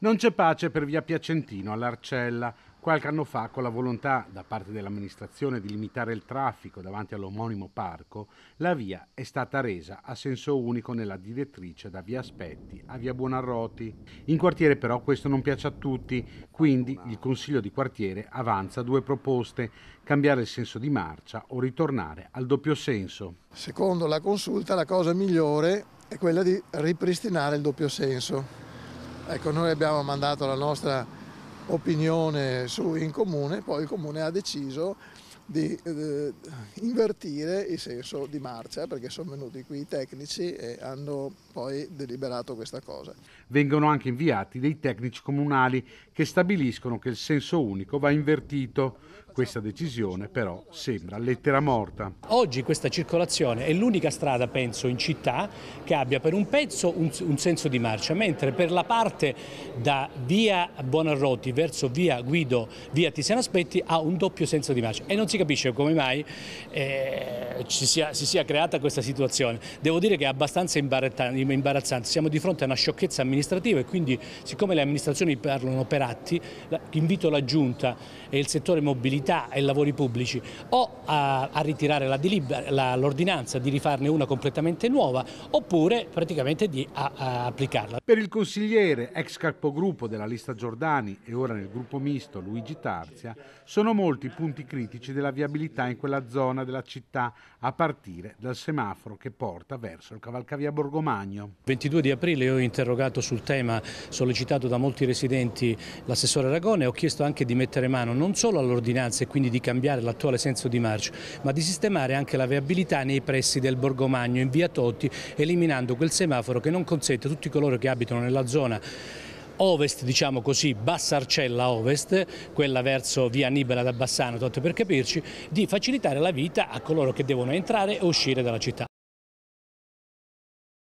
Non c'è pace per via Piacentino all'Arcella. Qualche anno fa, con la volontà da parte dell'amministrazione di limitare il traffico davanti all'omonimo parco, la via è stata resa a senso unico nella direttrice da via Aspetti a via Buonarroti. In quartiere però questo non piace a tutti, quindi il consiglio di quartiere avanza due proposte, cambiare il senso di marcia o ritornare al doppio senso. Secondo la consulta la cosa migliore è quella di ripristinare il doppio senso Ecco, noi abbiamo mandato la nostra opinione su in comune, poi il comune ha deciso di eh, invertire il senso di marcia perché sono venuti qui i tecnici e hanno poi deliberato questa cosa. Vengono anche inviati dei tecnici comunali che stabiliscono che il senso unico va invertito questa decisione però sembra lettera morta. Oggi questa circolazione è l'unica strada, penso, in città che abbia per un pezzo un, un senso di marcia, mentre per la parte da via Buonarroti verso via Guido, via Tiziano Aspetti ha un doppio senso di marcia e non si capisce come mai eh, sia, si sia creata questa situazione. Devo dire che è abbastanza imbarazzante, siamo di fronte a una sciocchezza amministrativa e quindi siccome le amministrazioni parlano per atti, invito la Giunta e il settore mobilità sanità e lavori pubblici o a, a ritirare l'ordinanza di rifarne una completamente nuova oppure praticamente di a, a applicarla. Per il consigliere, ex capogruppo della lista Giordani e ora nel gruppo misto Luigi Tarzia, sono molti i punti critici della viabilità in quella zona della città a partire dal semaforo che porta verso il cavalcavia Borgomagno. Il 22 di aprile ho interrogato sul tema sollecitato da molti residenti l'assessore Aragone e ho chiesto anche di mettere mano non solo all'ordinanza e quindi di cambiare l'attuale senso di marcia, ma di sistemare anche la viabilità nei pressi del Borgomagno in via Totti, eliminando quel semaforo che non consente a tutti coloro che abitano nella zona ovest, diciamo così, Bassa Arcella ovest, quella verso via Nibela da Bassano, tanto per capirci, di facilitare la vita a coloro che devono entrare e uscire dalla città.